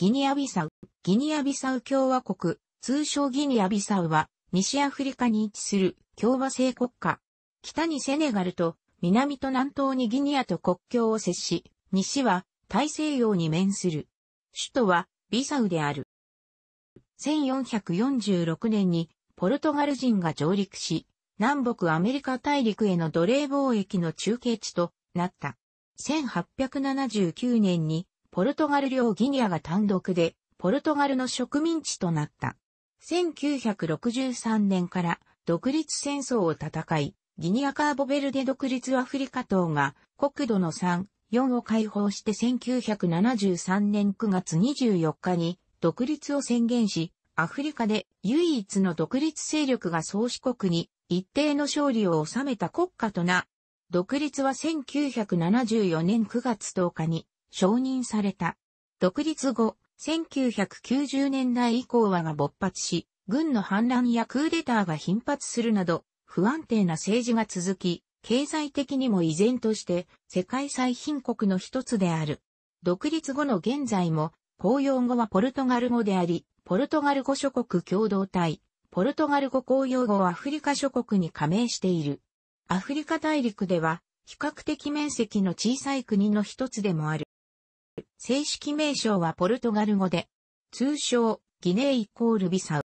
ギニアビサウ、ギニアビサウ共和国、通称ギニアビサウは、西アフリカに位置する共和制国家。北にセネガルと、南と南東にギニアと国境を接し、西は大西洋に面する。首都はビサウである。1446年にポルトガル人が上陸し、南北アメリカ大陸への奴隷貿易の中継地となった。1879年にポルトガル領ギニアが単独で、ポルトガルの植民地となった。1963年から独立戦争を戦い、ギニアカーボベルデ独立アフリカ党が国土の3、4を解放して1973年9月24日に独立を宣言し、アフリカで唯一の独立勢力が創始国に一定の勝利を収めた国家とな、独立は1974年9月10日に承認された。独立後、1990年代以降はが勃発し、軍の反乱やクーデターが頻発するなど、不安定な政治が続き、経済的にも依然として世界最貧国の一つである。独立後の現在も、公用語はポルトガル語であり、ポルトガル語諸国共同体、ポルトガル語公用語はアフリカ諸国に加盟している。アフリカ大陸では、比較的面積の小さい国の一つでもある。正式名称はポルトガル語で、通称、ギネイコールビサウ。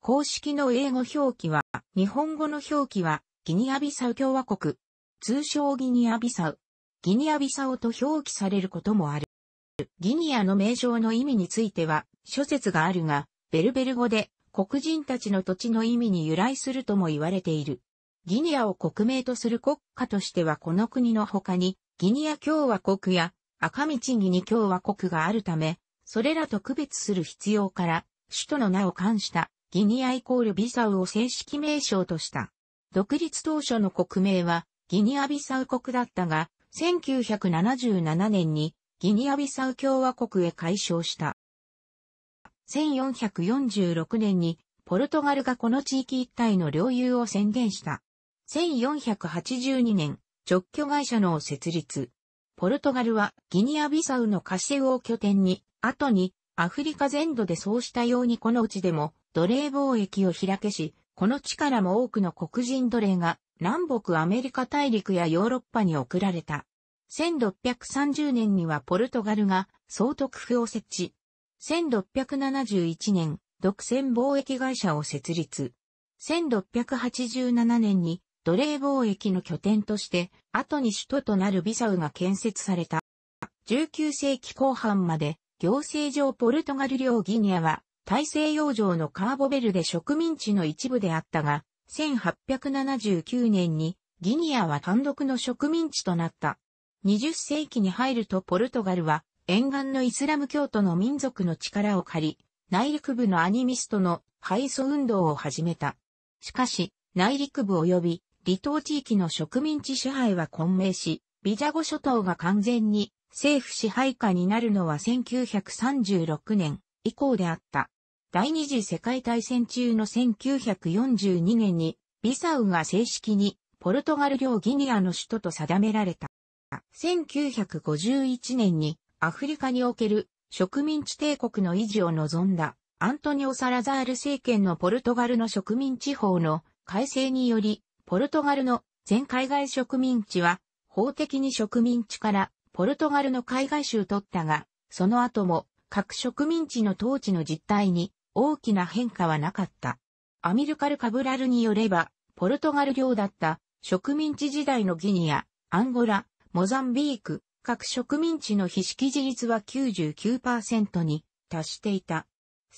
公式の英語表記は、日本語の表記は、ギニアビサウ共和国、通称ギニアビサウ。ギニアビサウと表記されることもある。ギニアの名称の意味については、諸説があるが、ベルベル語で、黒人たちの土地の意味に由来するとも言われている。ギニアを国名とする国家としてはこの国の他に、ギニア共和国や赤道に共和国があるため、それらと区別する必要から、首都の名を冠したギニアイコールビサウを正式名称とした。独立当初の国名はギニアビサウ国だったが、1977年にギニアビサウ共和国へ改称した。1446年にポルトガルがこの地域一帯の領有を宣言した。1482年、直居会社の設立。ポルトガルはギニアビサウのカシエウを拠点に、後にアフリカ全土でそうしたようにこのうちでも奴隷貿易を開けし、この地からも多くの黒人奴隷が南北アメリカ大陸やヨーロッパに送られた。1630年にはポルトガルが総督府を設置。1671年、独占貿易会社を設立。1687年に奴隷貿易の拠点として、後に首都となるビサウが建設された。19世紀後半まで、行政上ポルトガル領ギニアは、大西洋上のカーボベルで植民地の一部であったが、1879年にギニアは単独の植民地となった。20世紀に入るとポルトガルは沿岸のイスラム教徒の民族の力を借り、内陸部のアニミストの敗訴運動を始めた。しかし、内陸部及び離島地域の植民地支配は混迷し、ビジャゴ諸島が完全に政府支配下になるのは1936年以降であった。第二次世界大戦中の1942年にビサウが正式にポルトガル領ギニアの首都と定められた。1951年にアフリカにおける植民地帝国の維持を望んだアントニオ・サラザール政権のポルトガルの植民地法の改正によりポルトガルの全海外植民地は、法的に植民地からポルトガルの海外州取ったが、その後も各植民地の統治の実態に大きな変化はなかった。アミルカル・カブラルによれば、ポルトガル領だった植民地時代のギニア、アンゴラ、モザンビーク、各植民地の非識自立は99%に達していた。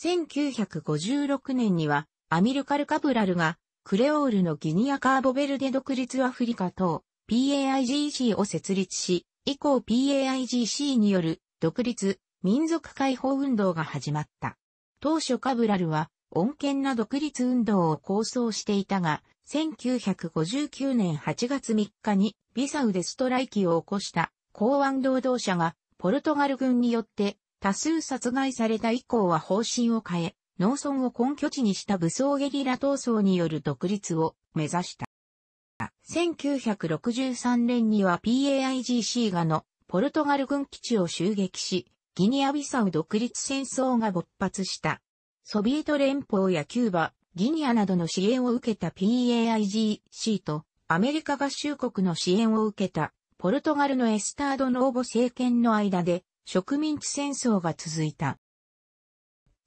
1956年にはアミルカル・カブラルがクレオールのギニアカーボベルデ独立アフリカ等 PAIGC を設立し、以降 PAIGC による独立、民族解放運動が始まった。当初カブラルは、穏健な独立運動を構想していたが、1959年8月3日にビサウでストライキを起こした公安労働者がポルトガル軍によって多数殺害された以降は方針を変え、農村を根拠地にした武装ゲリラ闘争による独立を目指した。1963年には PAIGC がのポルトガル軍基地を襲撃し、ギニアビサウ独立戦争が勃発した。ソビエト連邦やキューバ、ギニアなどの支援を受けた PAIGC とアメリカ合衆国の支援を受けたポルトガルのエスタード・ノーボ政権の間で植民地戦争が続いた。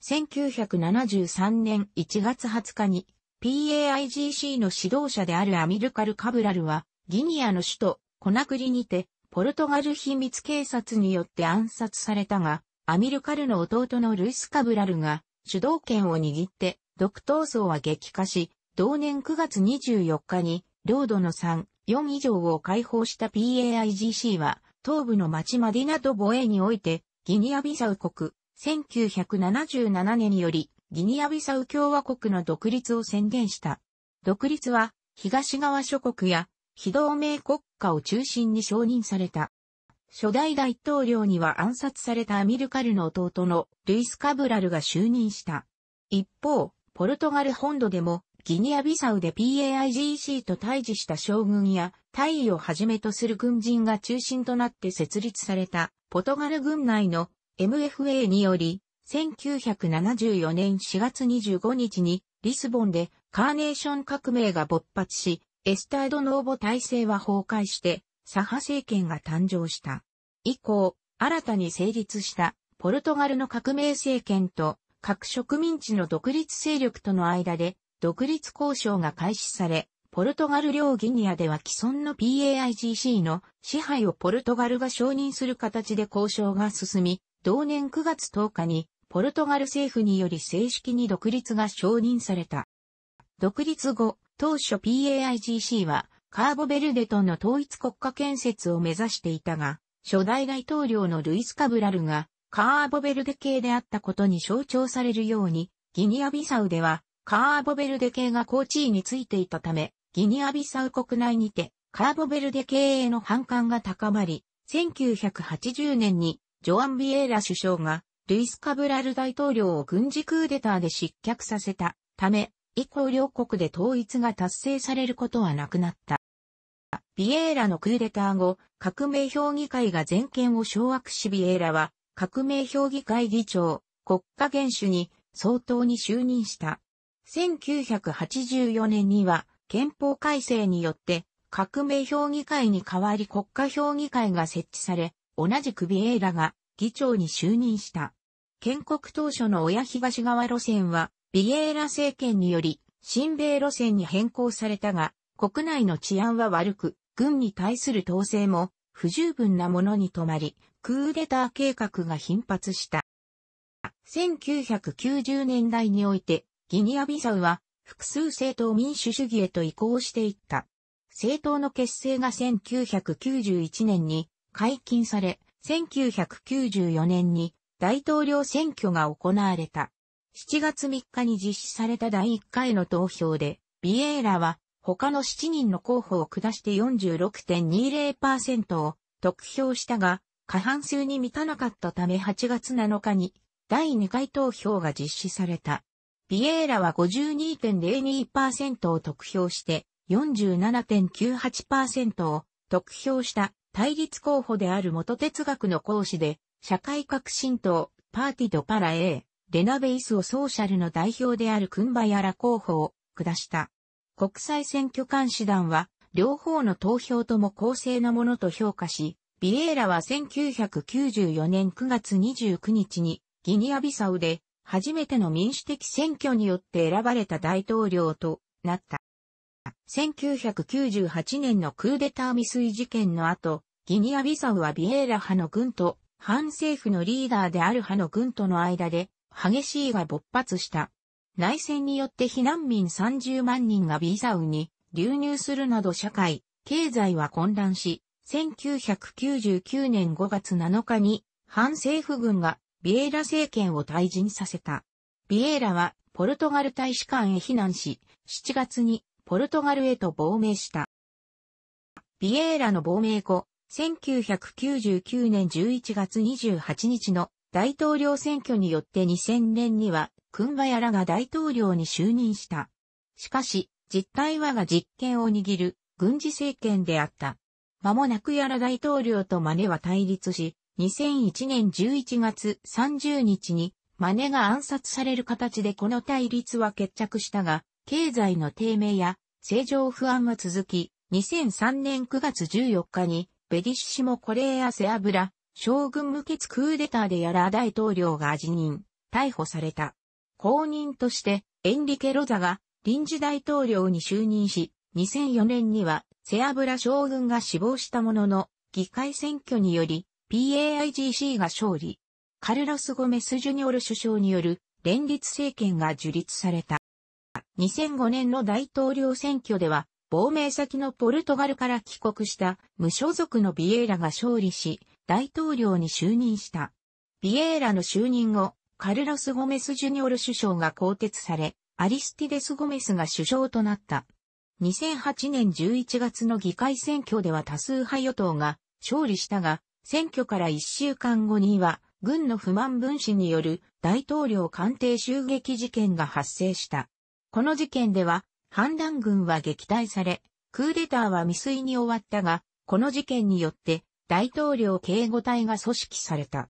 1973年1月20日に PAIGC の指導者であるアミルカル・カブラルは、ギニアの首都、コナクリにて、ポルトガル秘密警察によって暗殺されたが、アミルカルの弟のルイス・カブラルが主導権を握って、独闘争は激化し、同年9月24日に、領土の3、4以上を解放した PAIGC は、東部の町マディナとボエにおいて、ギニアビサウ国、1977年により、ギニアビサウ共和国の独立を宣言した。独立は、東側諸国や、非同盟国家を中心に承認された。初代大統領には暗殺されたアミルカルの弟のルイス・カブラルが就任した。一方、ポルトガル本土でもギニアビサウで PAIGC と対峙した将軍や大尉をはじめとする軍人が中心となって設立されたポトガル軍内の MFA により、1974年4月25日にリスボンでカーネーション革命が勃発し、エスタード・ノーボ体制は崩壊して、左派政権が誕生した。以降、新たに成立したポルトガルの革命政権と各植民地の独立勢力との間で独立交渉が開始され、ポルトガル領ギニアでは既存の PAIGC の支配をポルトガルが承認する形で交渉が進み、同年9月10日に、ポルトガル政府により正式に独立が承認された。独立後、当初 PAIGC は、カーボベルデとの統一国家建設を目指していたが、初代大統領のルイス・カブラルが、カーボベルデ系であったことに象徴されるように、ギニアビサウでは、カーボベルデ系が高地位についていたため、ギニアビサウ国内にて、カーボベルデ系への反感が高まり、1980年にジョアン・ビエーラ首相が、ルイス・カブラル大統領を軍事クーデターで失脚させたため、以降両国で統一が達成されることはなくなった。ビエーラのクーデター後、革命評議会が全権を掌握しビエーラは、革命評議会議長、国家元首に相当に就任した。1984年には、憲法改正によって、革命評議会に代わり国家評議会が設置され、同じくビエイラが議長に就任した。建国当初の親東側路線は、ビエイラ政権により、新米路線に変更されたが、国内の治安は悪く、軍に対する統制も不十分なものに止まり、クーデター計画が頻発した。1990年代において、ギニアビサウは複数政党民主主義へと移行していった。政党の結成が1991年に解禁され、1994年に大統領選挙が行われた。7月3日に実施された第1回の投票で、ビエーラは他の7人の候補を下して46.20%を得票したが、過半数に満たなかったため8月7日に第2回投票が実施された。ビエーラは52.02%を得票して47.98%を得票した対立候補である元哲学の講師で、社会革新党、パーティドパラ A、レナベイスをソーシャルの代表であるクンバヤラ候補を下した。国際選挙監視団は、両方の投票とも公正なものと評価し、ビエーラは1994年9月29日にギニアビサウで初めての民主的選挙によって選ばれた大統領となった。1998年のクーデター未遂事件の後、ギニアビサウはビエーラ派の軍と、反政府のリーダーである派の軍との間で、激しいが勃発した。内戦によって避難民30万人がビサウに流入するなど社会、経済は混乱し、1999年5月7日に反政府軍がビエーラ政権を退陣させた。ビエーラはポルトガル大使館へ避難し、7月にポルトガルへと亡命した。ビエーラの亡命後、1999年11月28日の大統領選挙によって2000年には、クンバヤラが大統領に就任した。しかし、実態はが実権を握る軍事政権であった。間もなくやら大統領とマネは対立し、2001年11月30日にマネが暗殺される形でこの対立は決着したが、経済の低迷や政情不安が続き、2003年9月14日に、ベディッシモコレーアセアブラ、将軍無血クーデターでやら大統領が辞任、逮捕された。公認として、エンリケ・ロザが臨時大統領に就任し、2004年には、セアブラ将軍が死亡したものの、議会選挙により、PAIGC が勝利。カルロス・ゴメス・ジュニオル首相による連立政権が樹立された。2005年の大統領選挙では、亡命先のポルトガルから帰国した無所属のビエイラが勝利し、大統領に就任した。ビエイラの就任後、カルロス・ゴメス・ジュニオル首相が更迭され、アリスティデス・ゴメスが首相となった。2008年11月の議会選挙では多数派与党が勝利したが、選挙から1週間後には、軍の不満分子による大統領官邸襲撃事件が発生した。この事件では、反乱軍は撃退され、クーデターは未遂に終わったが、この事件によって大統領警護隊が組織された。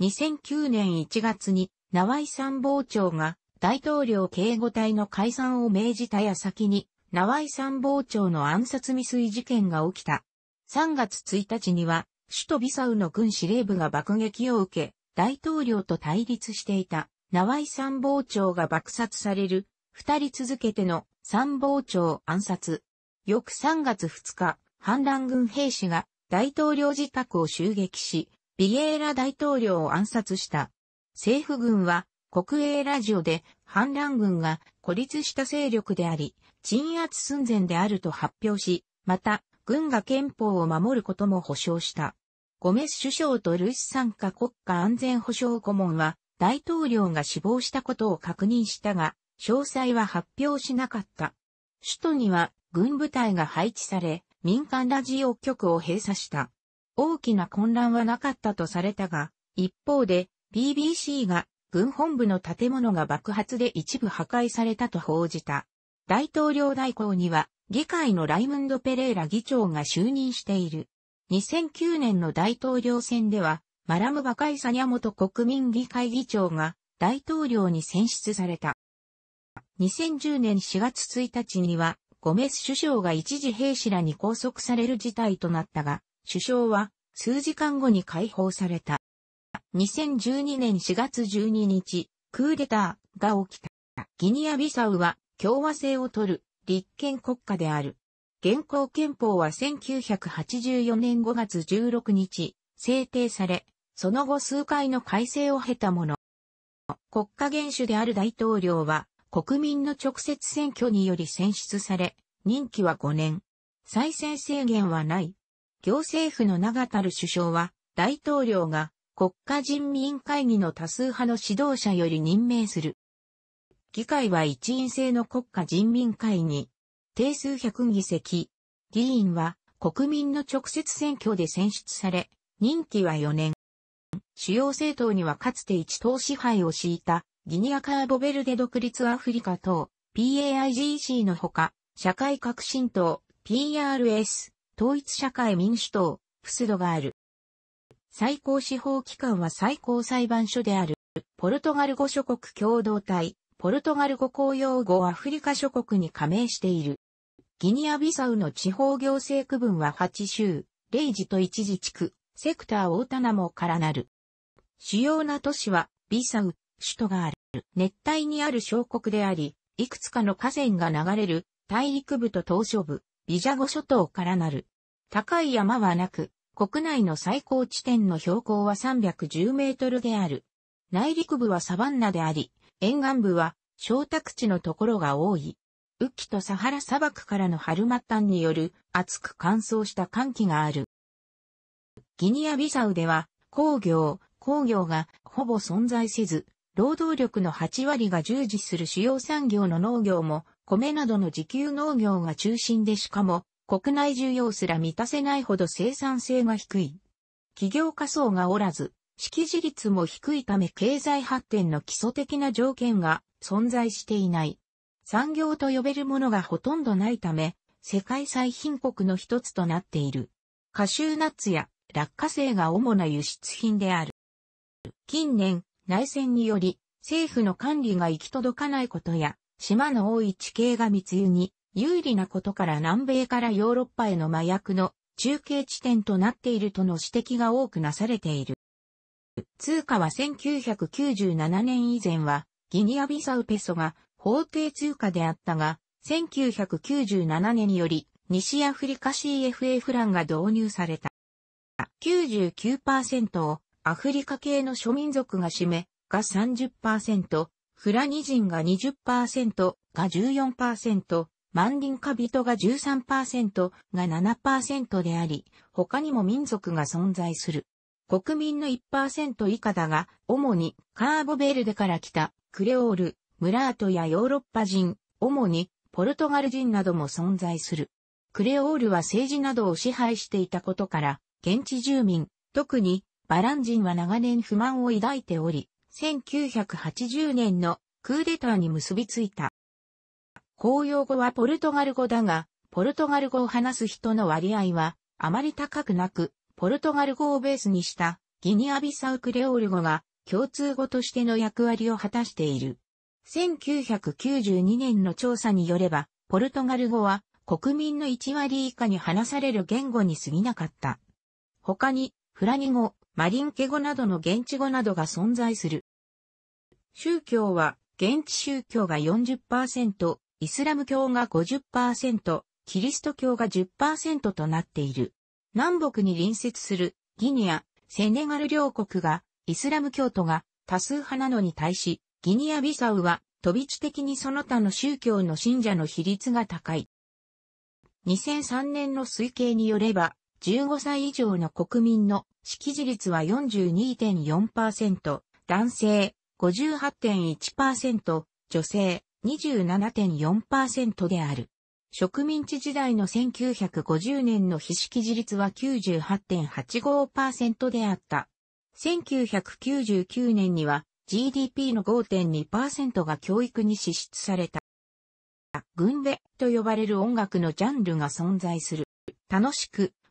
2009年1月にナワイ参謀長が大統領警護隊の解散を命じた矢先に、ナワイ参謀長の暗殺未遂事件が起きた。3月1日には、首都ビサウの軍司令部が爆撃を受け、大統領と対立していた。ワイ参謀長が爆殺される、二人続けての参謀長暗殺。翌3月2日、反乱軍兵士が大統領自宅を襲撃し、ビエーラ大統領を暗殺した。政府軍は国営ラジオで反乱軍が孤立した勢力であり、鎮圧寸前であると発表し、また、軍が憲法を守ることも保証した。ゴメス首相とルイス参加国家安全保障顧問は、大統領が死亡したことを確認したが、詳細は発表しなかった。首都には軍部隊が配置され、民間ラジオ局を閉鎖した。大きな混乱はなかったとされたが、一方で BBC が軍本部の建物が爆発で一部破壊されたと報じた。大統領代行には議会のライムンド・ペレーラ議長が就任している。2009年の大統領選ではマラムバカイサニャ元国民議会議長が大統領に選出された。2010年4月1日には、ゴメス首相が一時兵士らに拘束される事態となったが、首相は数時間後に解放された。2012年4月12日、クーデターが起きた。ギニアビサウは共和制を取る立憲国家である。現行憲法は1984年5月16日制定され、その後数回の改正を経たもの。国家元首である大統領は、国民の直接選挙により選出され、任期は5年。再選制限はない。行政府の長たる首相は、大統領が国家人民会議の多数派の指導者より任命する。議会は一員制の国家人民会議。定数100議席。議員は国民の直接選挙で選出され、任期は4年。主要政党にはかつて一党支配を敷いたギニアカーボベルデ独立アフリカ党 PAIGC のほか、社会革新党 PRS 統一社会民主党プスドがある。最高司法機関は最高裁判所であるポルトガル語諸国共同体ポルトガル語公用語アフリカ諸国に加盟している。ギニアビサウの地方行政区分は8州、0時と1時地区、セクターオータナモからなる。主要な都市は、ビサウ、首都がある。熱帯にある小国であり、いくつかの河川が流れる、大陸部と東諸部、ビジャゴ諸島からなる。高い山はなく、国内の最高地点の標高は310メートルである。内陸部はサバンナであり、沿岸部は小宅地のところが多い。雨季とサハラ砂漠からの春末端による暑く乾燥した寒気がある。ギニアビサウでは工業、工業がほぼ存在せず、労働力の8割が従事する主要産業の農業も、米などの自給農業が中心でしかも、国内需要すら満たせないほど生産性が低い。企業家層がおらず、識字率も低いため経済発展の基礎的な条件が存在していない。産業と呼べるものがほとんどないため、世界最貧国の一つとなっている。カシューナッツや落花生が主な輸出品である。近年、内戦により、政府の管理が行き届かないことや、島の多い地形が密輸に、有利なことから南米からヨーロッパへの麻薬の中継地点となっているとの指摘が多くなされている。通貨は1997年以前はギニアビサウペソが法定通貨であったが、1997年により西アフリカ CFA フランが導入された。99%をアフリカ系の諸民族が占め、が30%、フラニ人が20%、が14%、万林カ人が13%が7%であり、他にも民族が存在する。国民の1%以下だが、主にカーボベルデから来たクレオール、ムラートやヨーロッパ人、主にポルトガル人なども存在する。クレオールは政治などを支配していたことから、現地住民、特にバランジンは長年不満を抱いており、1980年のクーデターに結びついた。公用語はポルトガル語だが、ポルトガル語を話す人の割合はあまり高くなく、ポルトガル語をベースにしたギニアビサウクレオール語が共通語としての役割を果たしている。1992年の調査によれば、ポルトガル語は国民の1割以下に話される言語に過ぎなかった。他に、フラニ語、マリンケ語などの現地語などが存在する。宗教は、現地宗教が40%、イスラム教が50%、キリスト教が10%となっている。南北に隣接するギニア、セネガル両国が、イスラム教徒が多数派なのに対し、ギニア・ビサウは、飛び地的にその他の宗教の信者の比率が高い。2003年の推計によれば、15歳以上の国民の識字率は42.4%、男性58.1%、女性27.4%である。植民地時代の1950年の非識字率は98.85%であった。1999年には GDP の5.2%が教育に支出された。軍部と呼ばれる音楽のジャンルが存在する。楽しく、